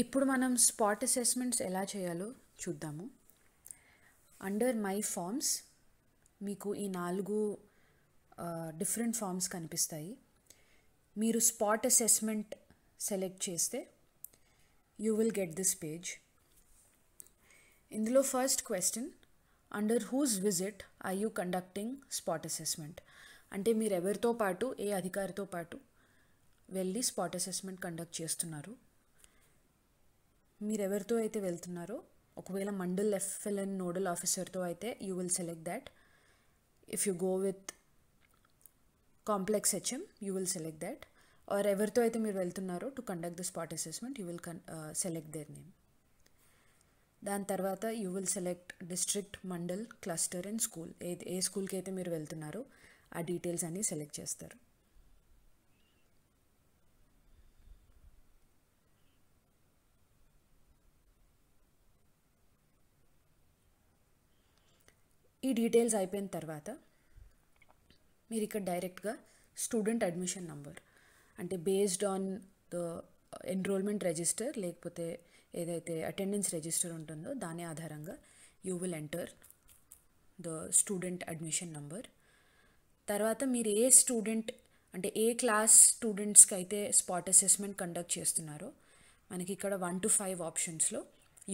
ఇప్పుడు మనం spot assessments ఎలా చేయాలో చూద్దాము అండర్ మై ఫామ్స్ మీకు ఈ నాలుగు డిఫరెంట్ ఫామ్స్ కనిపిస్తాయి మీరు స్పాట్ అసెస్మెంట్ సెలెక్ట్ చేస్తే you will get this page ఇందులో first question under whose visit I you conducting spot assessment అంటే మీరు ఎవరితో పాటు ఏ అధికారితో పాటు వెళ్ళి స్పాట్ అసెస్మెంట్ కండక్ట్ చేస్తున్నారు మీరు ఎవరితో అయితే వెళ్తున్నారో ఒకవేళ మండల్ ఎఫ్ఎల్ఎన్ నోడల్ ఆఫీసర్తో అయితే you will select that if you go with complex HM you will select that or ఎవరితో అయితే మీరు వెళ్తున్నారో to conduct the spot assessment you will can select their name దాని తర్వాత you will select district mandal cluster and school ఏ ఏ స్కూల్కి అయితే మీరు వెళ్తున్నారో ఆ డీటెయిల్స్ అన్నీ సెలెక్ట్ చేస్తారు ఈ డీటెయిల్స్ అయిపోయిన తర్వాత మీరు ఇక్కడ డైరెక్ట్గా స్టూడెంట్ అడ్మిషన్ నంబర్ అంటే based on the enrollment register లేకపోతే ఏదైతే అటెండెన్స్ రిజిస్టర్ ఉంటుందో దాని ఆధారంగా you will enter the student admission number తర్వాత మీరు ఏ స్టూడెంట్ అంటే ఏ క్లాస్ స్టూడెంట్స్కి అయితే స్పాట్ అసెస్మెంట్ కండక్ట్ చేస్తున్నారో మనకి ఇక్కడ వన్ టు ఫైవ్ ఆప్షన్స్లో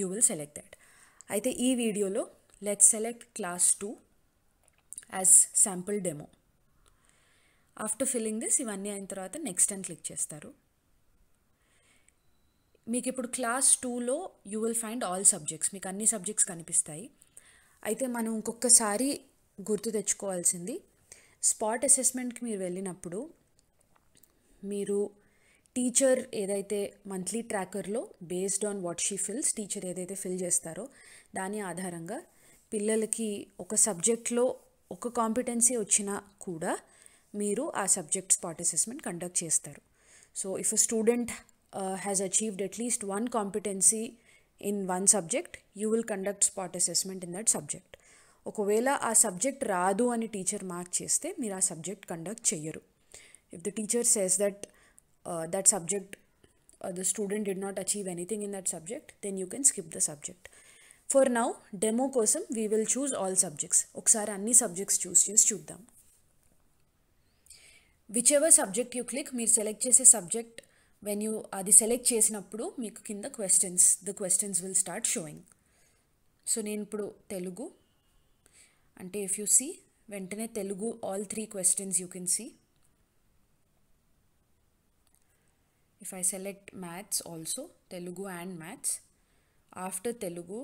యూ విల్ సెలెక్ట్ దాట్ అయితే ఈ వీడియోలో Let's select class 2 as sample demo. After filling this ఇవన్నీ అయిన తర్వాత నెక్స్ట్ అని క్లిక్ చేస్తారు మీకు ఇప్పుడు క్లాస్ టూలో you will find all subjects మీకు అన్ని సబ్జెక్ట్స్ కనిపిస్తాయి అయితే మనం ఇంకొకసారి గుర్తు తెచ్చుకోవాల్సింది స్పాట్ అసెస్మెంట్కి మీరు వెళ్ళినప్పుడు మీరు టీచర్ ఏదైతే మంత్లీ ట్రాకర్లో based on what she fills teacher ఏదైతే ఫిల్ చేస్తారో దాని ఆధారంగా పిల్లలకి ఒక సబ్జెక్ట్లో ఒక కాంపిటెన్సీ వచ్చినా కూడా మీరు ఆ సబ్జెక్ట్ స్పాట్ అసెస్మెంట్ కండక్ట్ చేస్తారు so if a student has achieved at least one competency in one subject you will conduct spot assessment in that subject ఒకవేళ ఆ సబ్జెక్ట్ రాదు అని టీచర్ మార్క్ చేస్తే మీరు ఆ సబ్జెక్ట్ కండక్ట్ చెయ్యరు if the teacher says that that subject the student did not achieve anything in that subject then you can skip the subject for now demo కోసం we will choose all subjects ఒకసారి అన్ని subjects choose చేసి చూద్దాం whichever subject you click మీరు select చేసే subject when you అది select చేసినప్పుడు మీకు కింద questions the questions will start showing so నేను ఇప్పుడు తెలుగు అంటే ఇఫ్ యూ సీ వెంటనే Telugu all three questions you can see if I select maths also Telugu and maths after Telugu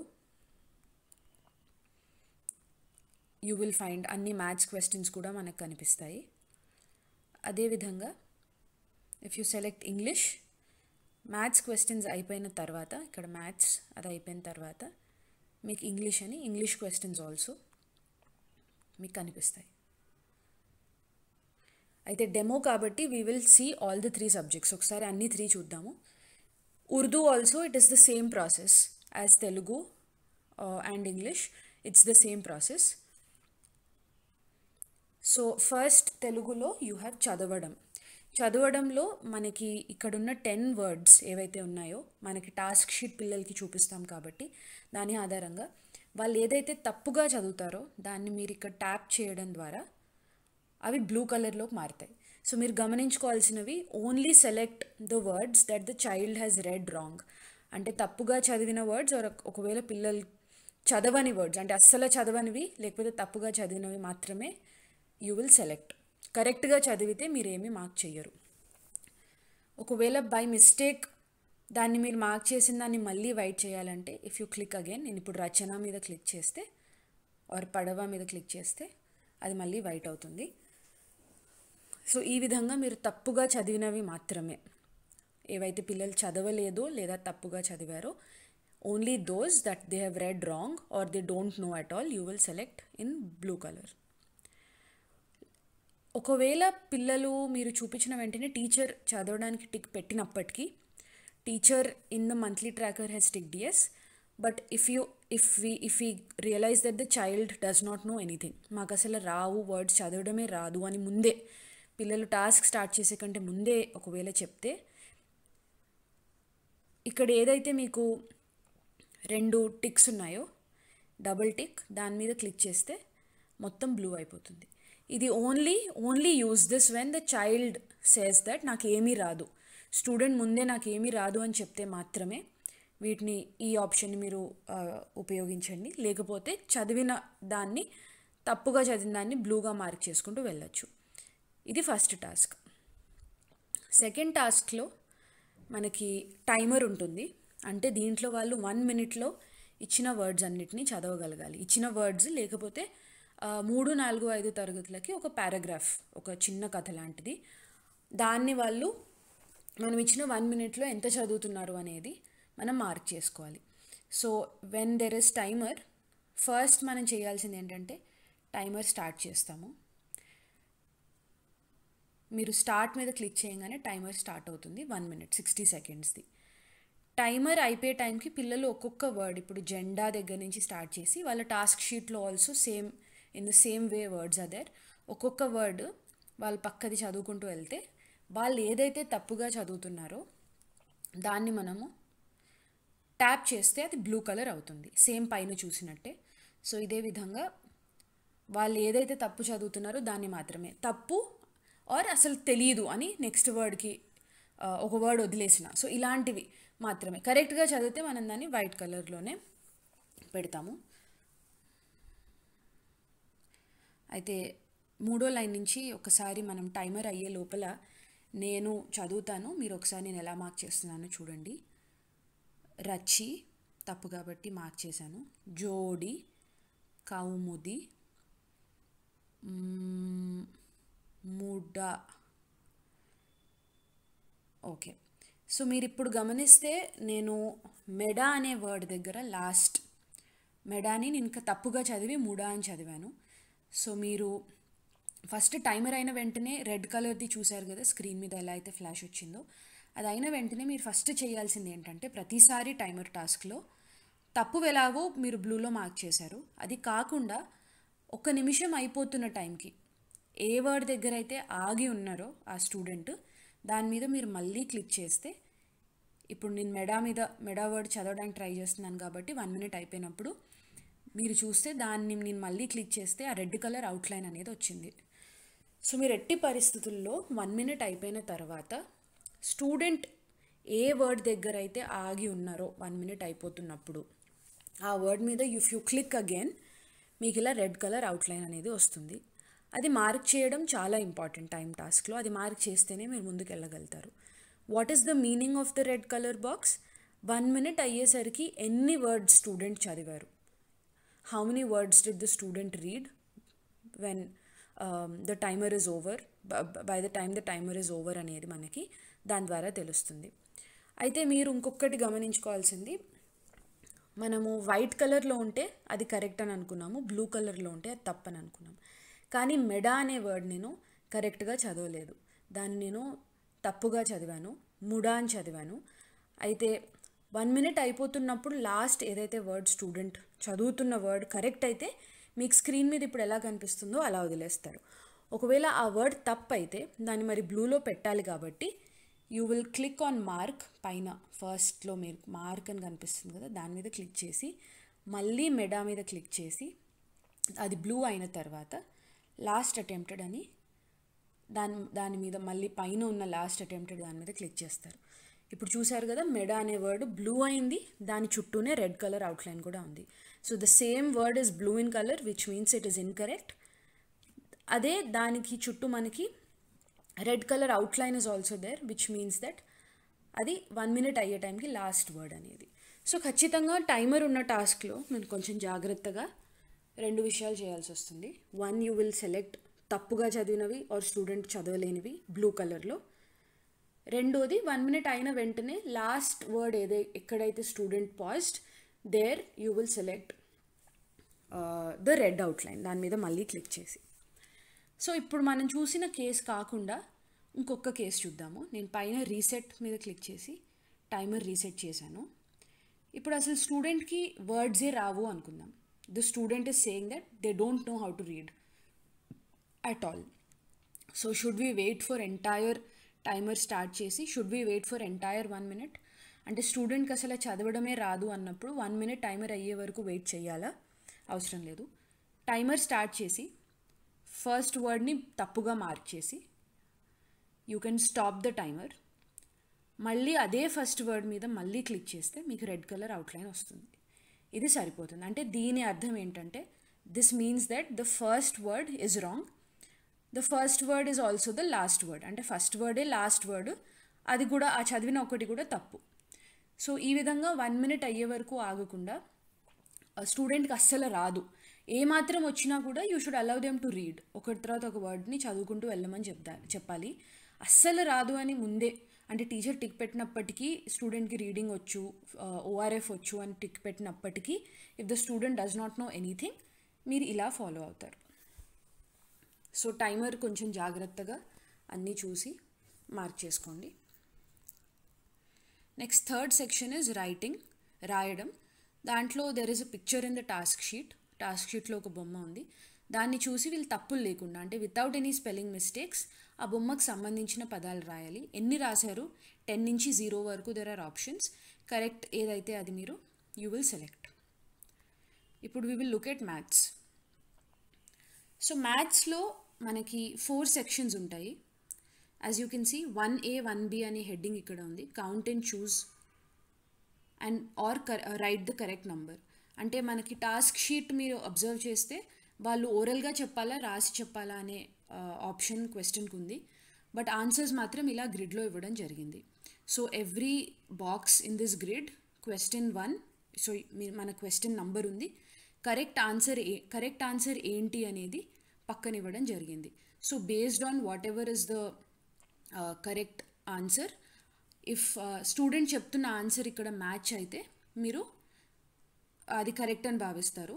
you will find అన్ని maths questions కూడా మనకు కనిపిస్తాయి అదేవిధంగా if you select English maths questions అయిపోయిన తర్వాత ఇక్కడ మ్యాథ్స్ అది అయిపోయిన తర్వాత మీకు ఇంగ్లీష్ అని ఇంగ్లీష్ క్వశ్చన్స్ ఆల్సో మీకు కనిపిస్తాయి అయితే డెమో కాబట్టి we will see all the three subjects ఒకసారి అన్ని త్రీ చూద్దాము Urdu also it is the same process as Telugu and English it's the same process so first తెలుగులో యు హ్యావ్ చదవడం చదవడంలో మనకి ఇక్కడున్న టెన్ వర్డ్స్ ఏవైతే ఉన్నాయో మనకి టాస్క్ షీట్ పిల్లలకి చూపిస్తాం కాబట్టి దాని ఆధారంగా వాళ్ళు ఏదైతే తప్పుగా చదువుతారో దాన్ని మీరు ఇక్కడ ట్యాప్ చేయడం ద్వారా అవి బ్లూ కలర్లోకి మారుతాయి సో మీరు గమనించుకోవాల్సినవి only select the words that the child has read wrong అంటే తప్పుగా చదివిన వర్డ్స్ ఒకవేళ పిల్లలు చదవని వర్డ్స్ అంటే అస్సలు చదవనివి లేకపోతే తప్పుగా చదివినవి మాత్రమే యూ విల్ సెలెక్ట్ కరెక్ట్గా చదివితే మీరు ఏమీ మార్క్ చేయరు ఒకవేళ బై మిస్టేక్ దాన్ని మీరు మార్క్ చేసిన దాన్ని మళ్ళీ వైట్ చేయాలంటే ఇఫ్ యూ క్లిక్ అగైన్ నేను ఇప్పుడు రచన మీద క్లిక్ చేస్తే ఆర్ పడవ మీద క్లిక్ చేస్తే అది మళ్ళీ వైట్ అవుతుంది సో ఈ విధంగా మీరు తప్పుగా చదివినవి మాత్రమే ఏవైతే పిల్లలు చదవలేదో లేదా తప్పుగా చదివారో only those that they have read wrong or they don't know at all you will select in blue colour ఒకవేళ పిల్లలు మీరు చూపించిన వెంటనే టీచర్ చదవడానికి టిక్ పెట్టినప్పటికీ teacher in the monthly tracker has tick డిఎస్ but if you if we if you realize that the child does not know anything మాకు అసలు రావు వర్డ్స్ చదవడమే రాదు అని ముందే పిల్లలు టాస్క్ స్టార్ట్ చేసే కంటే ముందే ఒకవేళ చెప్తే ఇక్కడ ఏదైతే మీకు రెండు టిక్స్ ఉన్నాయో డబుల్ టిక్ దాని మీద క్లిక్ చేస్తే మొత్తం బ్లూ అయిపోతుంది ఇది only only use this when the child says that నాకు ఏమీ రాదు స్టూడెంట్ ముందే నాకు ఏమీ రాదు అని చెప్తే మాత్రమే వీటిని ఈ ఆప్షన్ని మీరు ఉపయోగించండి లేకపోతే చదివిన దాన్ని తప్పుగా చదివిన దాన్ని బ్లూగా మార్క్ చేసుకుంటూ వెళ్ళచ్చు ఇది ఫస్ట్ టాస్క్ సెకండ్ టాస్క్లో మనకి టైమర్ ఉంటుంది అంటే దీంట్లో వాళ్ళు వన్ మినిట్లో ఇచ్చిన వర్డ్స్ అన్నిటినీ చదవగలగాలి ఇచ్చిన వర్డ్స్ లేకపోతే మూడు నాలుగు ఐదు తరగతులకి ఒక పారాగ్రాఫ్ ఒక చిన్న కథ లాంటిది దాన్ని వాళ్ళు మనం ఇచ్చిన వన్ మినిట్లో ఎంత చదువుతున్నారు అనేది మనం మార్క్ చేసుకోవాలి so when there is timer first మనం చేయాల్సింది ఏంటంటే టైమర్ స్టార్ట్ చేస్తాము మీరు స్టార్ట్ మీద క్లిక్ చేయగానే టైమర్ స్టార్ట్ అవుతుంది వన్ మినిట్ సిక్స్టీ సెకండ్స్ది టైమర్ అయిపోయే టైంకి పిల్లలు ఒక్కొక్క వర్డ్ ఇప్పుడు జెండా దగ్గర నుంచి స్టార్ట్ చేసి వాళ్ళ టాస్క్ షీట్లో also same in the same way words అదే ఒక్కొక్క వర్డ్ వాళ్ళు పక్కది చదువుకుంటూ వెళ్తే వాళ్ళు ఏదైతే తప్పుగా చదువుతున్నారో దాన్ని మనము ట్యాప్ చేస్తే అది బ్లూ కలర్ అవుతుంది సేమ్ పైన చూసినట్టే సో ఇదే విధంగా వాళ్ళు ఏదైతే తప్పు చదువుతున్నారో దాన్ని మాత్రమే తప్పు ఆర్ అసలు తెలియదు అని నెక్స్ట్ వర్డ్కి ఒక వర్డ్ వదిలేసిన సో ఇలాంటివి మాత్రమే కరెక్ట్గా చదివితే మనం దాన్ని వైట్ కలర్లోనే పెడతాము అయితే మూడో లైన్ నుంచి ఒకసారి మనం టైమర్ అయ్యే లోపల నేను చదువుతాను మీరు ఒకసారి నేను ఎలా మార్క్ చేస్తున్నానో చూడండి రచ్చి తప్పు కాబట్టి మార్క్ చేశాను జోడి కౌముది ముడ ఓకే సో మీరు ఇప్పుడు గమనిస్తే నేను మెడా అనే వర్డ్ దగ్గర లాస్ట్ మెడాని నేను ఇంకా తప్పుగా చదివి ముడా అని చదివాను సో మీరు ఫస్ట్ టైమర్ అయిన వెంటనే రెడ్ కలర్ది చూశారు కదా స్క్రీన్ మీద ఎలా అయితే ఫ్లాష్ వచ్చిందో అది అయిన వెంటనే మీరు ఫస్ట్ చేయాల్సింది ఏంటంటే ప్రతిసారి టైమర్ టాస్క్లో తప్పు ఎలాగో మీరు బ్లూలో మార్క్ చేశారు అది కాకుండా ఒక నిమిషం అయిపోతున్న టైంకి ఏ వర్డ్ దగ్గర అయితే ఆగి ఉన్నారో ఆ స్టూడెంట్ దాని మీద మీరు మళ్ళీ క్లిక్ చేస్తే ఇప్పుడు నేను మెడా మీద మెడా వర్డ్ చదవడానికి ట్రై చేస్తున్నాను కాబట్టి వన్ మినిట్ అయిపోయినప్పుడు మీరు చూస్తే దాన్ని నేను మళ్ళీ క్లిక్ చేస్తే ఆ రెడ్ కలర్ అవుట్లైన్ అనేది వచ్చింది సో మీరు ఎట్టి పరిస్థితుల్లో వన్ మినిట్ అయిపోయిన తర్వాత స్టూడెంట్ ఏ వర్డ్ దగ్గర అయితే ఆగి ఉన్నారో వన్ మినిట్ అయిపోతున్నప్పుడు ఆ వర్డ్ మీద ఇఫ్ యూ క్లిక్ అగైన్ మీకు ఇలా రెడ్ కలర్ అవుట్లైన్ అనేది వస్తుంది అది మార్క్ చేయడం చాలా ఇంపార్టెంట్ టైం టాస్క్లో అది మార్క్ చేస్తేనే మీరు ముందుకు వెళ్ళగలుగుతారు what is the meaning of the red colour box one minute అయ్యేసరికి ఎన్ని వర్డ్స్ స్టూడెంట్ చదివారు how many words did the student read when um, the timer is over by the time the timer is over అనేది మనకి దాని ద్వారా తెలుస్తుంది అయితే మీరు ఇంకొకటి గమనించుకోవాల్సింది మనము వైట్ కలర్లో ఉంటే అది కరెక్ట్ అని అనుకున్నాము బ్లూ కలర్లో ఉంటే అది తప్పని అనుకున్నాం కానీ మెడా అనే వర్డ్ నేను కరెక్ట్గా చదవలేదు దాన్ని నేను తప్పుగా చదివాను ముడా అని చదివాను అయితే వన్ మినిట్ అయిపోతున్నప్పుడు లాస్ట్ ఏదైతే వర్డ్ స్టూడెంట్ చదువుతున్న వర్డ్ కరెక్ట్ అయితే మీకు స్క్రీన్ మీద ఇప్పుడు ఎలా కనిపిస్తుందో అలా వదిలేస్తారు ఒకవేళ ఆ వర్డ్ తప్పు అయితే దాన్ని మరి బ్లూలో పెట్టాలి కాబట్టి you will click on mark పైన ఫస్ట్లో మీరు మార్క్ అని కనిపిస్తుంది కదా దాని మీద క్లిక్ చేసి మళ్ళీ మెడా మీద క్లిక్ చేసి అది బ్లూ అయిన తర్వాత లాస్ట్ అటెంప్టెడ్ అని దాని దాని మీద మళ్ళీ పైన ఉన్న లాస్ట్ అటెంప్టెడ్ దాని మీద క్లిక్ చేస్తారు ఇప్పుడు చూశారు కదా మెడ అనే వర్డ్ బ్లూ అయింది దాని చుట్టూనే రెడ్ కలర్ అవుట్లైన్ కూడా ఉంది so the same word is blue in colour which means it is incorrect అదే దానికి చుట్టూ మనకి red colour outline is also there which means that అది వన్ మినిట్ అయ్యే టైంకి లాస్ట్ వర్డ్ అనేది సో ఖచ్చితంగా టైమర్ ఉన్న టాస్క్లో మనం కొంచెం జాగ్రత్తగా రెండు విషయాలు చేయాల్సి వస్తుంది వన్ యూ విల్ సెలెక్ట్ తప్పుగా చదివినవి ఆర్ స్టూడెంట్ చదవలేనివి బ్లూ కలర్లో రెండోది వన్ మినిట్ అయిన వెంటనే లాస్ట్ వర్డ్ ఏదే ఎక్కడైతే student past there you will select the red outline దాని మీద మళ్ళీ క్లిక్ చేసి సో ఇప్పుడు మనం చూసిన కేసు కాకుండా ఇంకొక కేసు చూద్దాము నేను పైన రీసెట్ మీద క్లిక్ చేసి టైమర్ రీసెట్ చేశాను ఇప్పుడు అసలు స్టూడెంట్కి వర్డ్సే రావు అనుకుందాం the student is saying that they don't know how to read at all so should we wait for entire timer start చేసి should be wait for entire one minute అంటే స్టూడెంట్కి అసలు చదవడమే రాదు అన్నప్పుడు వన్ మినిట్ టైమర్ అయ్యే వరకు wait చేయాలా అవసరం లేదు టైమర్ స్టార్ట్ చేసి ఫస్ట్ వర్డ్ని తప్పుగా మార్క్ చేసి you can stop the timer మళ్ళీ అదే ఫస్ట్ వర్డ్ మీద మళ్ళీ క్లిక్ చేస్తే మీకు రెడ్ కలర్ అవుట్లైన్ వస్తుంది ఇది సరిపోతుంది అంటే దీని అర్థం ఏంటంటే this means that the first word is wrong the first word is also the last word అంటే ఫస్ట్ వర్డే లాస్ట్ వర్డ్ అది కూడా ఆ చదివిన ఒకటి కూడా తప్పు సో ఈ విధంగా వన్ మినిట్ అయ్యే వరకు ఆగకుండా స్టూడెంట్కి అస్సలు రాదు ఏమాత్రం వచ్చినా కూడా you should allow them to read ఒకటి తర్వాత ఒక వర్డ్ని చదువుకుంటూ వెళ్ళమని చెప్తా చెప్పాలి అస్సలు రాదు అని ముందే అంటే టీచర్ టిక్ పెట్టినప్పటికీ స్టూడెంట్కి రీడింగ్ వచ్చు ఓఆర్ఎఫ్ వచ్చు అని టిక్ పెట్టినప్పటికీ if the student does not know anything మీరు ఇలా ఫాలో అవుతారు సో టైమర్ కొంచెం జాగ్రత్తగా అన్నీ చూసి మార్క్ చేసుకోండి next third section is writing రాయడం దాంట్లో there is a picture in the task sheet task షీట్లో ఒక బొమ్మ ఉంది దాన్ని చూసి వీళ్ళు తప్పులు లేకుండా అంటే వితౌట్ ఎనీ స్పెల్లింగ్ మిస్టేక్స్ ఆ బొమ్మకు సంబంధించిన పదాలు రాయాలి ఎన్ని రాశారు టెన్ నుంచి జీరో వరకు దెర్ ఆర్ ఆప్షన్స్ కరెక్ట్ ఏదైతే అది మీరు యూ విల్ సెలెక్ట్ ఇప్పుడు we will look at maths so మ్యాథ్స్లో మనకి ఫోర్ సెక్షన్స్ ఉంటాయి as you can see one A one B అనే హెడ్డింగ్ ఇక్కడ ఉంది count and choose and or write the correct number అంటే మనకి టాస్క్ షీట్ మీరు అబ్జర్వ్ చేస్తే వాళ్ళు ఓరల్గా చెప్పాలా రాసి చెప్పాలా అనే ఆప్షన్ uh, క్వశ్చన్కి ఉంది బట్ ఆన్సర్స్ మాత్రం ఇలా గ్రిడ్లో ఇవ్వడం జరిగింది so every box in this grid question one so మన క్వశ్చన్ నంబర్ ఉంది కరెక్ట్ ఆన్సర్ ఏ కరెక్ట్ ఆన్సర్ ఏంటి అనేది పక్కనివ్వడం జరిగింది so based on whatever is the correct answer if student చెప్తున్న ఆన్సర్ ఇక్కడ మ్యాచ్ అయితే మీరు అది కరెక్ట్ అని భావిస్తారు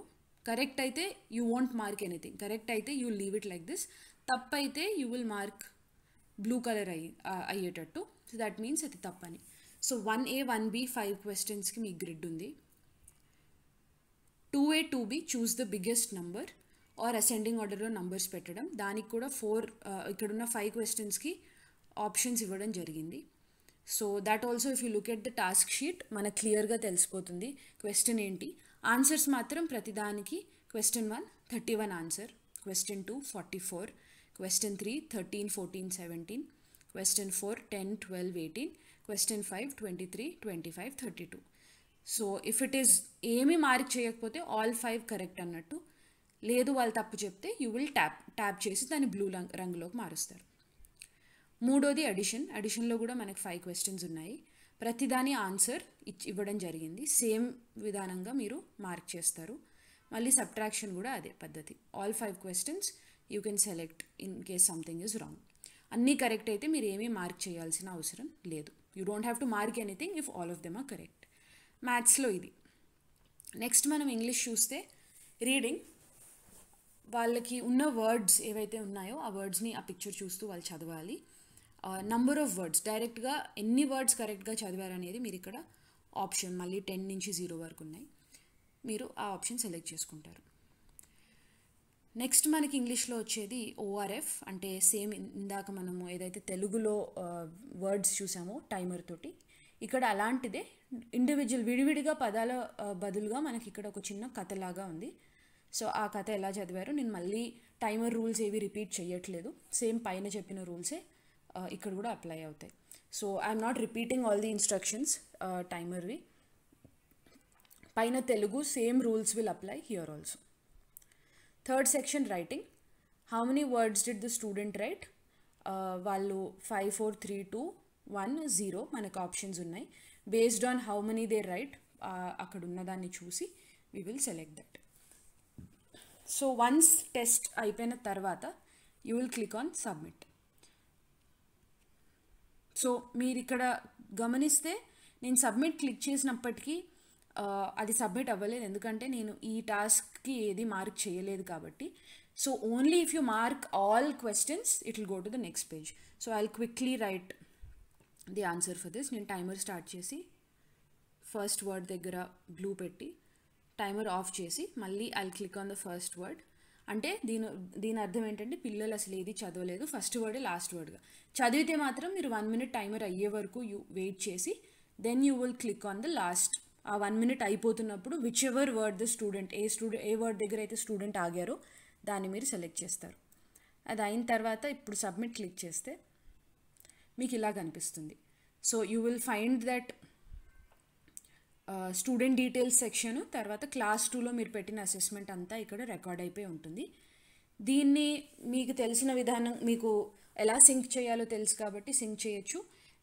కరెక్ట్ అయితే you won't mark anything correct అయితే you leave it like this తప్పు అయితే you will mark blue colour అయ్యి అయ్యేటట్టు సో దట్ మీన్స్ అది తప్పని so one A one B five క్వశ్చన్స్కి మీ గ్రిడ్ ఉంది two A two B choose the biggest number or ascending ఆర్డర్లో నంబర్స్ పెట్టడం దానికి కూడా ఫోర్ uh, ఇక్కడున్న ఫైవ్ క్వశ్చన్స్కి ఆప్షన్స్ ఇవ్వడం జరిగింది so that also if you look at the task sheet మనకు క్లియర్గా తెలిసిపోతుంది క్వశ్చన్ ఏంటి ఆన్సర్స్ మాత్రం ప్రతిదానికి question one thirty one answer question two forty four question three thirteen fourteen seventeen question four ten twelve eighteen question five twenty three twenty five thirty two so if it is ఏమీ mark చేయకపోతే all five correct అన్నట్టు లేదు వాళ్ళు తప్పు చెప్తే you will tap tap చేసి దాన్ని blue రంగులోకి మారుస్తారు మూడోది అడిషన్ అడిషన్లో కూడా మనకు ఫైవ్ క్వశ్చన్స్ ఉన్నాయి ప్రతిదాని ఆన్సర్ ఇచ్చి ఇవ్వడం జరిగింది సేమ్ విధానంగా మీరు మార్క్ చేస్తారు మళ్ళీ సబ్ట్రాక్షన్ కూడా అదే పద్ధతి all five questions you can select in case something is wrong అన్నీ కరెక్ట్ అయితే మీరు ఏమీ మార్క్ చేయాల్సిన అవసరం లేదు you don't have to mark anything if all of them are correct మ్యాథ్స్లో ఇది నెక్స్ట్ మనం ఇంగ్లీష్ చూస్తే రీడింగ్ వాళ్ళకి ఉన్న వర్డ్స్ ఏవైతే ఉన్నాయో ఆ వర్డ్స్ని ఆ పిక్చర్ చూస్తూ వాళ్ళు చదవాలి నంబర్ ఆఫ్ వర్డ్స్ డైరెక్ట్గా ఎన్ని వర్డ్స్ కరెక్ట్గా చదివారనేది మీరు ఇక్కడ ఆప్షన్ మళ్ళీ టెన్ నుంచి జీరో వరకు ఉన్నాయి మీరు ఆ ఆప్షన్ సెలెక్ట్ చేసుకుంటారు నెక్స్ట్ మనకి ఇంగ్లీష్లో వచ్చేది ఓఆర్ఎఫ్ అంటే సేమ్ ఇందాక మనము ఏదైతే తెలుగులో వర్డ్స్ చూసామో టైమర్ తోటి ఇక్కడ అలాంటిదే ఇండివిజువల్ విడివిడిగా పదాల బదులుగా మనకి ఇక్కడ ఒక చిన్న కథలాగా ఉంది సో ఆ కథ ఎలా చదివారు నేను మళ్ళీ టైమర్ రూల్స్ ఏవి రిపీట్ చేయట్లేదు సేమ్ పైన చెప్పిన రూల్సే ఇక్కడ కూడా అప్లై అవుతాయి so I'm not repeating all the instructions టైమర్వి పైన Telugu same rules will apply here also third section writing how many words did the student write వాళ్ళు five four three two one zero మనకు ఆప్షన్స్ ఉన్నాయి based on how many they write అక్కడ ఉన్నదాన్ని చూసి we will select that so once test అయిపోయిన తర్వాత you will click on submit so మీరు ఇక్కడ గమనిస్తే నేను సబ్మిట్ క్లిక్ చేసినప్పటికీ అది సబ్మిట్ అవ్వలేదు ఎందుకంటే నేను ఈ టాస్క్కి ఏది మార్క్ చేయలేదు కాబట్టి so only if you mark all questions it will go to the next page so I quickly write the answer for this నేను టైమర్ స్టార్ట్ చేసి ఫస్ట్ వర్డ్ దగ్గర బ్లూ పెట్టి టైమర్ ఆఫ్ చేసి మళ్ళీ I click on the first word అంటే దీని దీని అర్థం ఏంటంటే పిల్లలు అసలు ఏది చదవలేదు ఫస్ట్ వర్డ్ లాస్ట్ వర్డ్గా చదివితే మాత్రం మీరు వన్ మినిట్ టైమర్ అయ్యే వరకు యూ వెయిట్ చేసి then you will click on the last ఆ వన్ మినిట్ అయిపోతున్నప్పుడు which ever word the student ఏ స్టూడెంట్ ఏ వర్డ్ దగ్గర అయితే స్టూడెంట్ ఆగారో దాన్ని మీరు సెలెక్ట్ చేస్తారు అది అయిన తర్వాత ఇప్పుడు సబ్మిట్ క్లిక్ చేస్తే మీకు ఇలా కనిపిస్తుంది so you will find that student details section తర్వాత క్లాస్ టూలో మీరు పెట్టిన అసెస్మెంట్ అంతా ఇక్కడ రికార్డ్ అయిపోయి ఉంటుంది దీన్ని మీకు తెలిసిన విధానం మీకు ఎలా సింక్ చేయాలో తెలుసు కాబట్టి సింక్ చేయొచ్చు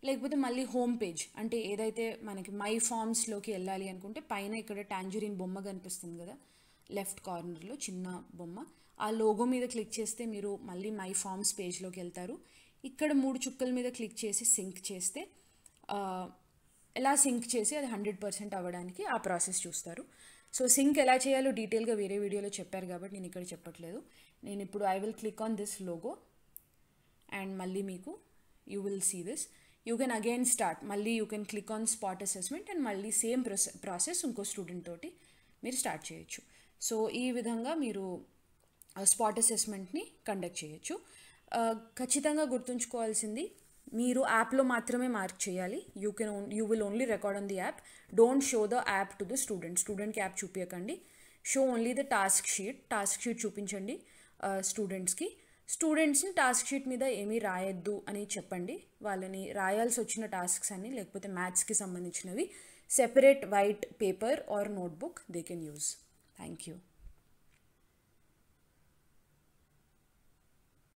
లేకపోతే మళ్ళీ హోమ్ పేజ్ అంటే ఏదైతే మనకి మై ఫామ్స్లోకి వెళ్ళాలి అనుకుంటే పైన ఇక్కడ టాంజరీన్ బొమ్మ కనిపిస్తుంది కదా లెఫ్ట్ కార్నర్లో చిన్న బొమ్మ ఆ లోగో మీద క్లిక్ చేస్తే మీరు మళ్ళీ మై ఫామ్స్ పేజ్లోకి వెళ్తారు ఇక్కడ మూడు చుక్కల మీద క్లిక్ చేసి సింక్ చేస్తే ఎలా సింక్ చేసి అది హండ్రెడ్ పర్సెంట్ అవ్వడానికి ఆ ప్రాసెస్ చూస్తారు సో సింక్ ఎలా చేయాలో డీటెయిల్గా వేరే వీడియోలో చెప్పారు కాబట్టి నేను ఇక్కడ చెప్పట్లేదు నేను ఇప్పుడు I will click on this logo and మళ్ళీ మీకు you will see this you can again start మళ్ళీ you can click on spot assessment and మళ్ళీ సేమ్ ప్రాసెస్ ఇంకో స్టూడెంట్ తోటి మీరు స్టార్ట్ చేయొచ్చు సో ఈ విధంగా మీరు స్పాట్ అసెస్మెంట్ని కండక్ట్ చేయొచ్చు ఖచ్చితంగా గుర్తుంచుకోవాల్సింది మీరు యాప్లో మాత్రమే మార్క్ చేయాలి you can own you will only record on the app don't show the app to the student స్టూడెంట్కి యాప్ చూపించకండి show only the task sheet task sheet చూపించండి స్టూడెంట్స్కి స్టూడెంట్స్ని టాస్క్ షీట్ మీద ఏమీ రాయొద్దు అని చెప్పండి వాళ్ళని రాయాల్సి వచ్చిన టాస్క్స్ అన్నీ లేకపోతే మ్యాథ్స్కి సంబంధించినవి separate white paper or notebook they can use thank you